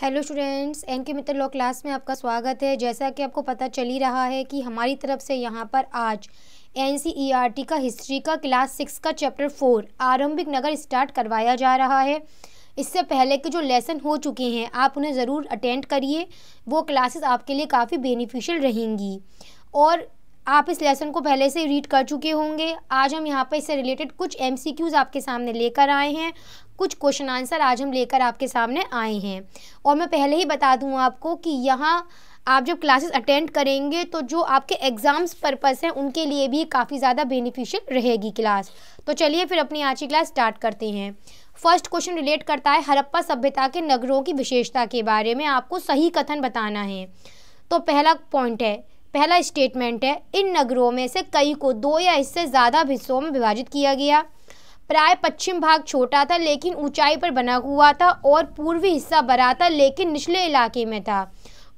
hello students N के मित्र law class में आपका स्वागत है जैसा कि आपको पता चल ही रहा है कि हमारी तरफ से यहाँ पर आज एन e का हिस्ट्री का क्लास सिक्स का चैप्टर फोर आरंभिक नगर स्टार्ट करवाया जा रहा है इससे पहले के जो लेसन हो चुके हैं आप उन्हें ज़रूर अटेंड करिए वो क्लासेस आपके लिए काफ़ी बेनिफिशियल रहेंगी और आप इस लेसन को पहले से रीड कर चुके होंगे आज हम यहाँ पर इससे रिलेटेड कुछ एम आपके सामने लेकर आए हैं कुछ क्वेश्चन आंसर आज हम लेकर आपके सामने आए हैं और मैं पहले ही बता दूँ आपको कि यहाँ आप जब क्लासेस अटेंड करेंगे तो जो आपके एग्ज़ाम्स पर्पस हैं उनके लिए भी काफ़ी ज़्यादा बेनिफिशियल रहेगी क्लास तो चलिए फिर अपनी आज की क्लास स्टार्ट करते हैं फर्स्ट क्वेश्चन रिलेट करता है हरप्पा सभ्यता के नगरों की विशेषता के बारे में आपको सही कथन बताना है तो पहला पॉइंट है पहला स्टेटमेंट है इन नगरों में से कई को दो या इससे ज़्यादा हिस्सों में विभाजित किया गया प्राय पश्चिम भाग छोटा था लेकिन ऊंचाई पर बना हुआ था और पूर्वी हिस्सा बड़ा था लेकिन निचले इलाके में था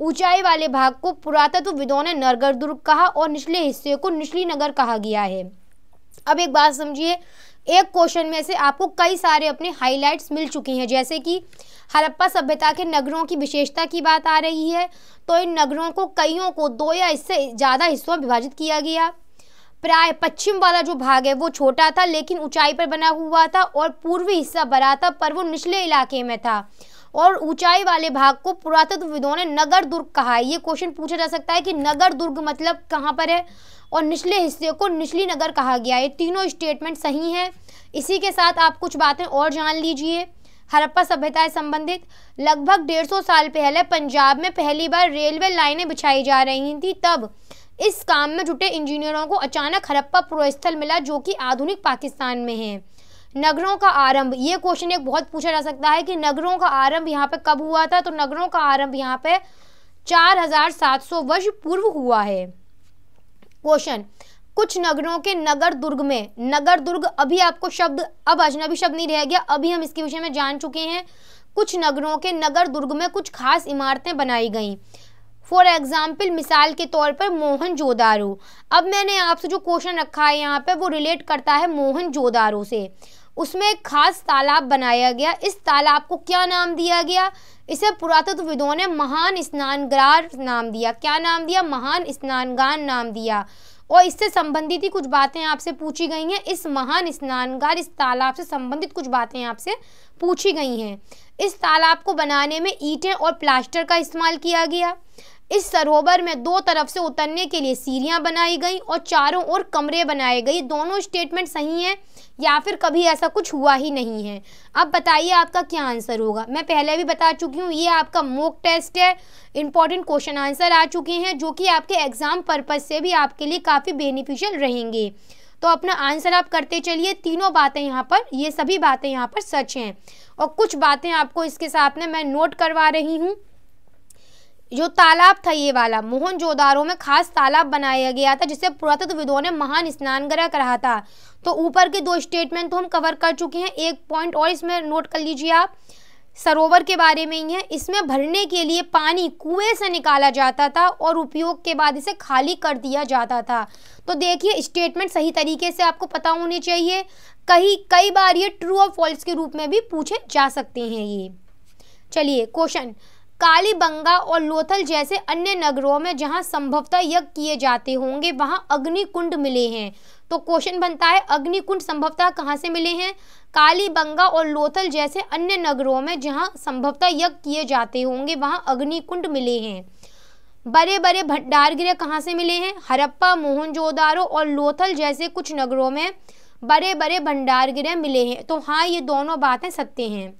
ऊंचाई वाले भाग को पुरातत्वविदों ने नरगर दुर्ग कहा और निचले हिस्से को निचली नगर कहा गया है अब एक बात समझिए एक क्वेश्चन में से आपको कई सारे अपने हाईलाइट्स मिल चुके हैं जैसे कि हरप्पा सभ्यता के नगरों की विशेषता की बात आ रही है तो इन नगरों को कईयों को दो या इससे ज़्यादा हिस्सों में विभाजित किया गया प्राय पश्चिम वाला जो भाग है वो छोटा था लेकिन ऊंचाई पर बना हुआ था और पूर्वी हिस्सा बड़ा था पर वो निचले इलाके में था और ऊंचाई वाले भाग को पुरातत्वविदों ने नगर दुर्ग कहा है ये क्वेश्चन पूछा जा सकता है कि नगर दुर्ग मतलब कहाँ पर है और निचले हिस्से को निचली नगर कहा गया है तीनों स्टेटमेंट सही हैं इसी के साथ आप कुछ बातें और जान लीजिए हरप्पा सभ्यता से संबंधित लगभग डेढ़ सौ साल पहले पंजाब में पहली बार रेलवे लाइनें बिछाई जा रही थी तब इस काम में जुटे इंजीनियरों को अचानक हरप्पा पुरस्थल मिला जो कि आधुनिक पाकिस्तान में है नगरों का आरंभ ये क्वेश्चन एक बहुत पूछा जा सकता है कि नगरों का आरंभ यहाँ पे कब हुआ था तो नगरों का आरंभ यहाँ पे 4700 वर्ष पूर्व हुआ है क्वेश्चन कुछ नगरों के नगर दुर्ग में नगर दुर्ग अभी आपको शब्द अब अजनबी शब्द नहीं रह गया अभी हम इसके विषय में जान चुके हैं कुछ नगरों के नगर दुर्ग में कुछ खास इमारतें बनाई गईं फॉर एग्ज़ाम्पल मिसाल के तौर पर मोहन जोदारो अब मैंने आपसे जो क्वेश्चन रखा है यहाँ पे वो रिलेट करता है मोहन जोदारो से उसमें एक खास तालाब बनाया गया इस तालाब को क्या नाम दिया गया इसे पुरातत्वविदों ने महान स्नानगार नाम दिया क्या नाम दिया महान स्नानगार नाम दिया और इससे संबंधित ही कुछ बातें आपसे पूछी गई हैं इस महान स्नानगार इस तालाब से संबंधित कुछ बातें आपसे पूछी गई हैं इस तालाब को बनाने में ईंटें और प्लास्टर का इस्तेमाल किया गया इस सरोवर में दो तरफ से उतरने के लिए सीढ़ियाँ बनाई गई और चारों ओर कमरे बनाए गए दोनों स्टेटमेंट सही हैं या फिर कभी ऐसा कुछ हुआ ही नहीं है अब बताइए आपका क्या आंसर होगा मैं पहले भी बता चुकी हूँ ये आपका मोक टेस्ट है इंपॉर्टेंट क्वेश्चन आंसर आ चुके हैं जो कि आपके एग्ज़ाम पर्पज़ से भी आपके लिए काफ़ी बेनिफिशियल रहेंगे तो अपना आंसर आप करते चलिए तीनों बातें यहाँ पर ये सभी बातें यहाँ पर सच हैं और कुछ बातें आपको इसके साथ में मैं नोट करवा रही हूँ जो तालाब था ये वाला मोहन जोदारों में खास तालाब बनाया गया था जिसे पुरातत्वविदों ने महान स्नानग्रह कहा था तो ऊपर के दो स्टेटमेंट तो हम कवर कर चुके हैं एक पॉइंट और इसमें नोट कर लीजिए आप सरोवर के बारे में ही है इसमें भरने के लिए पानी कुएं से निकाला जाता था और उपयोग के बाद इसे खाली कर दिया जाता था तो देखिए स्टेटमेंट सही तरीके से आपको पता होने चाहिए कहीं कई बार ये ट्रू और फॉल्स के रूप में भी पूछे जा सकते हैं ये चलिए क्वेश्चन कालीबंगा और लोथल जैसे अन्य नगरों में जहां संभवतः यज्ञ किए जाते होंगे वहां अग्निकुंड मिले हैं तो क्वेश्चन बनता है अग्निकुंड संभवतः कहाँ से मिले हैं कालीबंगा और लोथल जैसे अन्य नगरों में जहां संभवतः यज्ञ किए जाते होंगे वहां अग्निकुंड मिले हैं बड़े बड़े भंडार गृह कहाँ से मिले हैं हरप्पा मोहनजोदारो और लोथल जैसे कुछ नगरों में बड़े बड़े भंडार गृह मिले हैं तो हाँ ये दोनों बातें सत्य हैं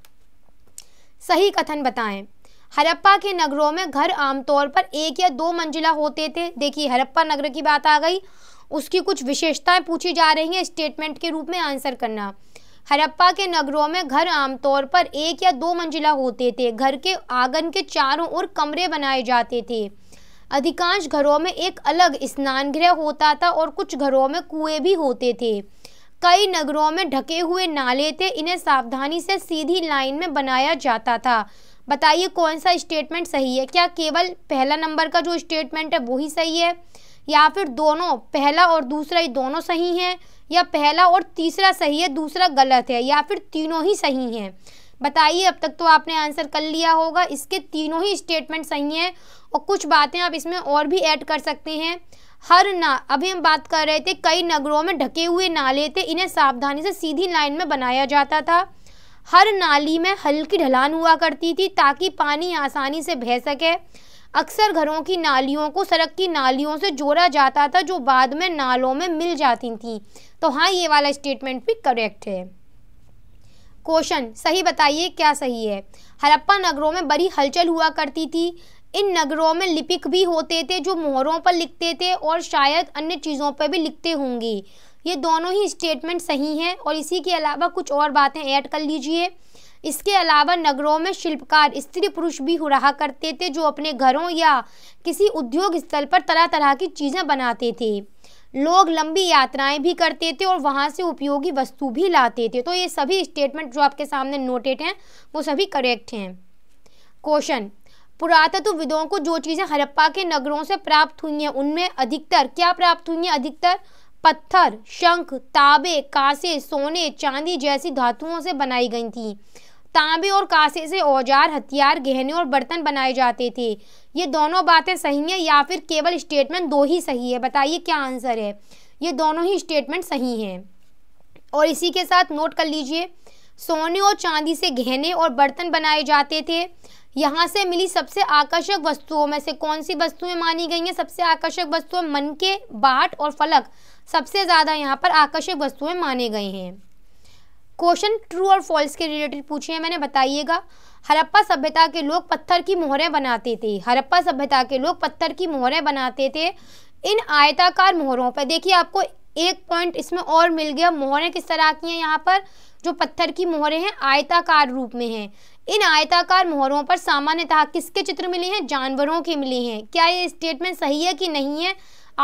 सही कथन बताएं हरप्पा के नगरों में घर आमतौर पर एक या दो मंजिला होते थे देखिए हरप्पा नगर की बात आ गई उसकी कुछ विशेषताएं पूछी जा रही हैं स्टेटमेंट के रूप में आंसर करना हरप्पा के नगरों में घर आमतौर पर एक या दो मंजिला होते थे घर के आंगन के चारों ओर कमरे बनाए जाते थे अधिकांश घरों में एक अलग स्नान गृह होता था और कुछ घरों में कुएं भी होते थे कई नगरों में ढके हुए नाले थे इन्हें सावधानी से सीधी लाइन में बनाया जाता था बताइए कौन सा स्टेटमेंट सही है क्या केवल पहला नंबर का जो स्टेटमेंट है वो ही सही है या फिर दोनों पहला और दूसरा ये दोनों सही हैं या पहला और तीसरा सही है दूसरा गलत है या फिर तीनों ही सही हैं बताइए अब तक तो आपने आंसर कर लिया होगा इसके तीनों ही स्टेटमेंट सही हैं और कुछ बातें आप इसमें और भी ऐड कर सकते हैं हर ना अभी हम बात कर रहे थे कई नगरों में ढके हुए नाले थे इन्हें सावधानी से सीधी लाइन में बनाया जाता था हर नाली में हल्की ढलान हुआ करती थी ताकि पानी आसानी से बह सके अक्सर घरों की नालियों को सड़क की नालियों से जोड़ा जाता था जो बाद में नालों में मिल जाती थी तो हाँ ये वाला स्टेटमेंट भी करेक्ट है क्वेश्चन सही बताइए क्या सही है हरप्पा नगरों में बड़ी हलचल हुआ करती थी इन नगरों में लिपिक भी होते थे जो मोहरों पर लिखते थे और शायद अन्य चीज़ों पर भी लिखते होंगे ये दोनों ही स्टेटमेंट सही हैं और इसी के अलावा कुछ और बातें ऐड कर लीजिए इसके अलावा नगरों में शिल्पकार स्त्री पुरुष भी हो रहा करते थे जो अपने घरों या किसी उद्योग स्थल पर तरह तरह की चीज़ें बनाते थे लोग लंबी यात्राएं भी करते थे और वहाँ से उपयोगी वस्तु भी लाते थे तो ये सभी स्टेटमेंट जो आपके सामने नोटेड हैं वो सभी करेक्ट हैं क्वेश्चन पुरातत्वविदों को जो चीज़ें हड़प्पा के नगरों से प्राप्त हुई हैं उनमें अधिकतर क्या प्राप्त हुई हैं अधिकतर पत्थर शंख तांबे कासे सोने चांदी जैसी धातुओं से बनाई गई थी तांबे और कांसे से औजार हथियार गहने और बर्तन बनाए जाते थे ये दोनों बातें सही हैं या फिर केवल स्टेटमेंट दो ही सही है बताइए क्या आंसर है ये दोनों ही स्टेटमेंट सही हैं और इसी के साथ नोट कर लीजिए सोने और चांदी से गहने और बर्तन बनाए जाते थे यहाँ से मिली सबसे आकर्षक वस्तुओं में से कौन सी वस्तुएं मानी गई हैं सबसे आकर्षक वस्तुएं मन के बाट और फलक सबसे ज़्यादा यहाँ पर आकर्षक वस्तुएं माने गए हैं क्वेश्चन ट्रू और फॉल्स के रिलेटेड पूछे हैं मैंने बताइएगा हरप्पा सभ्यता के लोग पत्थर की मोहरें बनाते थे हरप्पा सभ्यता के लोग पत्थर की मोहरें बनाते थे इन आयताकार मोहरों पर देखिए आपको एक पॉइंट इसमें और मिल गया मोहरें किस तरह की हैं यहाँ पर जो पत्थर की मोहरें हैं आयताकार रूप में हैं इन आयताकार मोहरों पर सामान्यतः किसके चित्र मिले हैं जानवरों के मिले हैं क्या ये स्टेटमेंट सही है कि नहीं है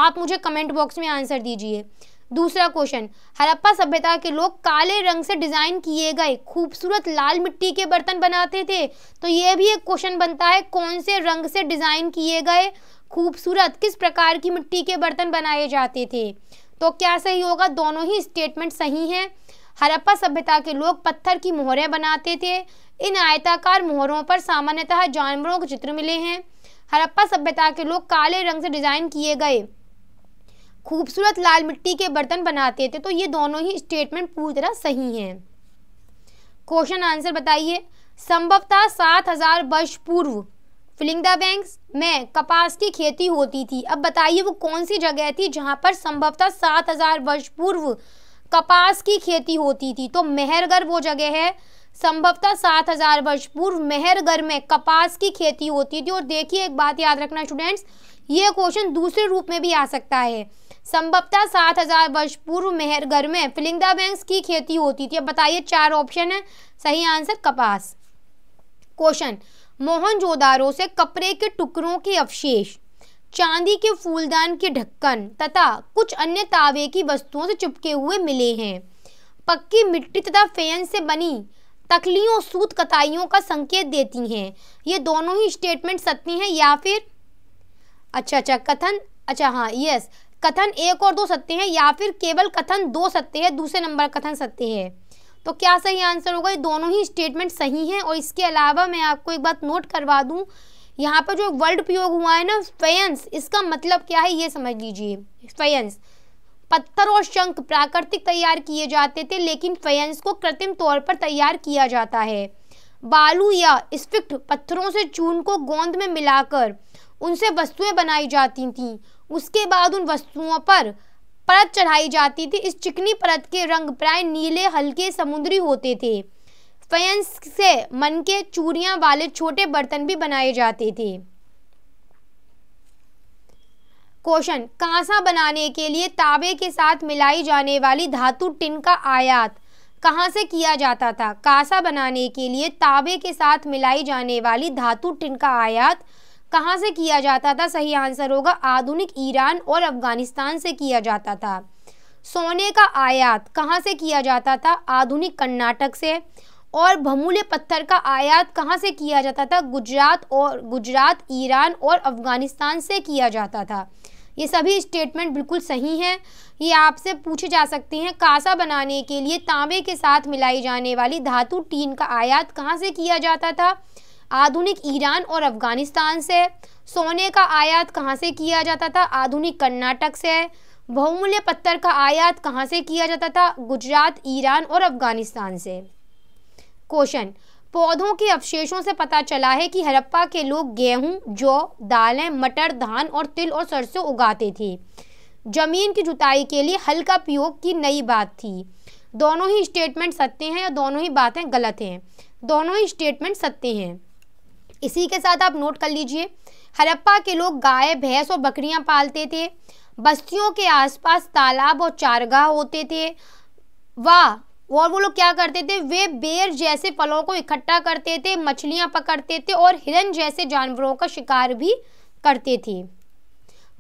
आप मुझे कमेंट बॉक्स में आंसर दीजिए दूसरा क्वेश्चन हड़प्पा सभ्यता के लोग काले रंग से डिज़ाइन किए गए खूबसूरत लाल मिट्टी के बर्तन बनाते थे तो ये भी एक क्वेश्चन बनता है कौन से रंग से डिज़ाइन किए गए खूबसूरत किस प्रकार की मिट्टी के बर्तन बनाए जाते थे तो क्या सही होगा दोनों ही स्टेटमेंट सही हैं हरप्पा सभ्यता के लोग पत्थर की मोहरें बनाते थे इन आयताकार मोहरों पर सामान्यतः जानवरों के चित्र मिले हैं हरप्पा सभ्यता के लोग काले रंग से डिज़ाइन किए गए खूबसूरत लाल मिट्टी के बर्तन बनाते थे तो ये दोनों ही स्टेटमेंट पूरी तरह सही हैं क्वेश्चन आंसर बताइए संभवतः सात हजार वर्ष पूर्व फिलिंग बैंक में कपास की खेती होती थी अब बताइए वो कौन सी जगह थी जहाँ पर संभवतः सात हजार वर्ष पूर्व कपास की खेती होती थी तो मेहरगढ़ वो जगह है संभवतः सात हजार वर्ष पूर्व मेहरगढ़ में कपास की खेती होती थी और देखिए एक बात याद रखना स्टूडेंट्स ये क्वेश्चन दूसरे रूप में भी आ सकता है संभवतः सात हजार वर्ष पूर्व मेहरगढ़ में फिलिंगदा बैंक की खेती होती थी अब बताइए चार ऑप्शन है सही आंसर कपास क्वेश्चन मोहनजोदारो से कपड़े के टुकड़ों के अवशेष चांदी के फूलदान के ढक्कन तथा कुछ अन्य तावे की वस्तुओं से चिपके हुए मिले हैं पक्की मिट्टी तथा फैन से बनी तकलियों सूत कताइयों का संकेत देती हैं ये दोनों ही स्टेटमेंट सत्य हैं या फिर अच्छा अच्छा कथन अच्छा हाँ यस कथन एक और दो सत्य हैं या फिर केवल कथन दो सत्य है दूसरे नंबर कथन सत्य है तो क्या सही आंसर होगा ये दोनों ही स्टेटमेंट सही हैं और इसके अलावा मैं आपको एक बात नोट करवा दूँ यहाँ पर जो वर्ड प्रयोग हुआ है ना फयंस इसका मतलब क्या है ये समझ लीजिए फयंस पत्थर और शंख प्राकृतिक तैयार किए जाते थे लेकिन फयंस को कृत्रिम तौर पर तैयार किया जाता है बालू या स्पिक्ट पत्थरों से चून को गोंद में मिलाकर उनसे वस्तुएं बनाई जाती थीं उसके बाद उन वस्तुओं पर परत चढ़ाई जाती थी इस चिकनी परत के रंग प्राय नीले हल्के समुद्री होते थे फैंस से मन के चूड़ियाँ वाले छोटे बर्तन भी बनाए जाते थे क्वेश्चन कांसा बनाने के लिए तांबे के साथ मिलाई जाने वाली धातु टिन का आयात कहाँ से किया जाता था कांसा बनाने के लिए तांबे के साथ मिलाई जाने वाली धातु टिन का आयात कहाँ से किया जाता था सही आंसर होगा आधुनिक ईरान और अफगानिस्तान से किया जाता था सोने का आयात कहाँ से किया जाता था आधुनिक कर्नाटक से और भमूले पत्थर का आयात कहाँ से किया जाता था गुजरात और गुजरात ईरान और अफ़गानिस्तान से किया जाता था ये सभी स्टेटमेंट बिल्कुल सही हैं ये आपसे पूछे जा सकते हैं कासा बनाने के लिए तांबे के साथ मिलाई जाने वाली धातु टीन का आयात कहाँ से किया जाता था आधुनिक ईरान और अफ़गानिस्तान से सोने का आयात कहाँ से किया जाता था आधुनिक कर्नाटक से बहुमूल्य पत्थर का आयात कहाँ से किया जाता था गुजरात ईरान और अफ़गानिस्तान से क्वेश्चन पौधों के अवशेषों से पता चला है कि हड़प्पा के लोग गेहूं, जौ दालें मटर धान और तिल और सरसों उगाते थे जमीन की जुताई के लिए हल का प्रयोग की नई बात थी दोनों ही स्टेटमेंट सत्य हैं और दोनों ही बातें गलत हैं दोनों ही स्टेटमेंट सत्य हैं इसी के साथ आप नोट कर लीजिए हड़प्पा के लोग गाय भैंस और बकरियां पालते थे बस्तियों के आसपास तालाब और चारगाह होते थे व और वो लोग क्या करते थे वे बेर जैसे फलों को इकट्ठा करते थे मछलियाँ पकड़ते थे और हिरन जैसे जानवरों का शिकार भी करते थे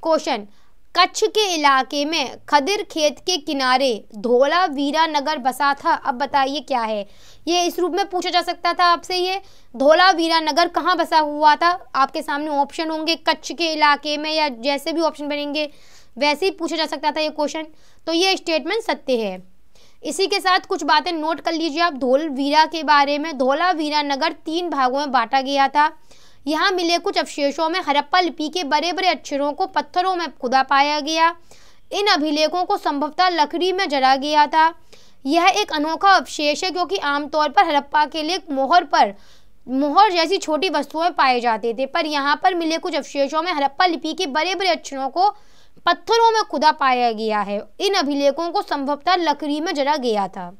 क्वेश्चन कच्छ के इलाके में खदिर खेत के किनारे धोला वीरा नगर बसा था अब बताइए क्या है ये इस रूप में पूछा जा सकता था आपसे ये धोला वीरा नगर कहाँ बसा हुआ था आपके सामने ऑप्शन होंगे कच्छ के इलाके में या जैसे भी ऑप्शन बनेंगे वैसे ही पूछा जा सकता था ये क्वेश्चन तो ये स्टेटमेंट सत्य है इसी के साथ कुछ बातें नोट कर लीजिए आप धोलवीरा के बारे में धोलावीरा नगर तीन भागों में बांटा गया था यहाँ मिले कुछ अवशेषों में हरप्पा लिपि के बड़े बड़े अक्षरों को पत्थरों में खुदा पाया गया इन अभिलेखों को संभवतः लकड़ी में जड़ा गया था यह एक अनोखा अवशेष है क्योंकि आमतौर पर हरप्पा के लिए मोहर पर मोहर जैसी छोटी वस्तुएं पाए जाते थे पर यहाँ पर मिले कुछ अवशेषों में हरप्पा लिपि के बड़े बड़े अक्षरों को पत्थरों में खुदा पाया गया है इन अभिलेखों को संभवतः लकड़ी में जला गया था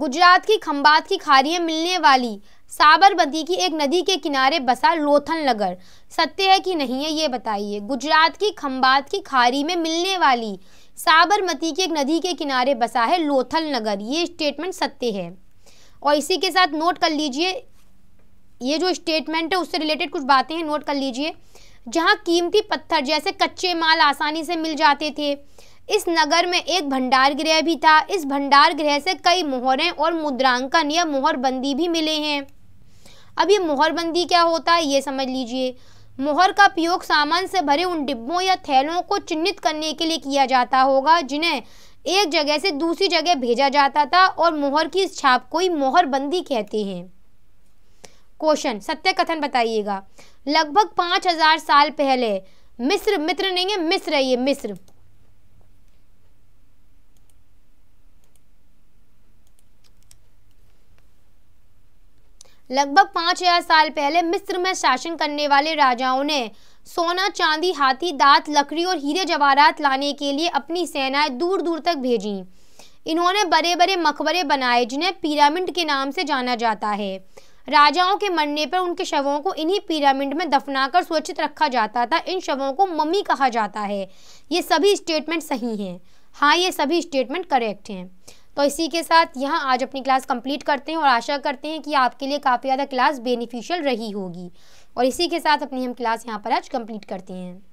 गुजरात की खम्बात की खाड़ी में मिलने वाली साबरमती की एक नदी के किनारे बसा लोथन नगर सत्य है कि नहीं है ये बताइए गुजरात की खम्बात की खारी में मिलने वाली साबरमती की एक नदी के किनारे बसा है लोथल नगर ये स्टेटमेंट सत्य है और इसी के साथ नोट कर लीजिए ये जो स्टेटमेंट है उससे रिलेटेड कुछ बातें हैं नोट कर लीजिए जहाँ कीमती पत्थर जैसे कच्चे माल आसानी से मिल जाते थे इस नगर में एक भंडार गृह भी था इस भंडार गृह से कई मोहरें और मुद्रांकन या मोहरबंदी भी मिले हैं अब ये मोहरबंदी क्या होता है ये समझ लीजिए मोहर का प्रयोग सामान से भरे उन डिब्बों या थैलों को चिन्हित करने के लिए किया जाता होगा जिन्हें एक जगह से दूसरी जगह भेजा जाता था और मोहर की इस छाप को ही मोहरबंदी कहते हैं क्वेश्चन सत्य कथन बताइएगा लगभग पांच हजार साल पहले मिस्र मित्र नहीं है मिस्र है ये मिस्र लगभग पांच हजार साल पहले मिस्र में शासन करने वाले राजाओं ने सोना चांदी हाथी दांत लकड़ी और हीरे जवाहरात लाने के लिए अपनी सेनाएं दूर दूर तक भेजी इन्होंने बड़े बड़े मकबरे बनाए जिन्हें पिरामिड के नाम से जाना जाता है राजाओं के मरने पर उनके शवों को इन्हीं पिरामिड में दफनाकर सुरक्षित रखा जाता था इन शवों को मम्मी कहा जाता है ये सभी स्टेटमेंट सही हैं हाँ ये सभी स्टेटमेंट करेक्ट हैं तो इसी के साथ यहाँ आज अपनी क्लास कंप्लीट करते हैं और आशा करते हैं कि आपके लिए काफ़ी ज़्यादा क्लास बेनिफिशियल रही होगी और इसी के साथ अपनी हम क्लास यहाँ पर आज कंप्लीट करते हैं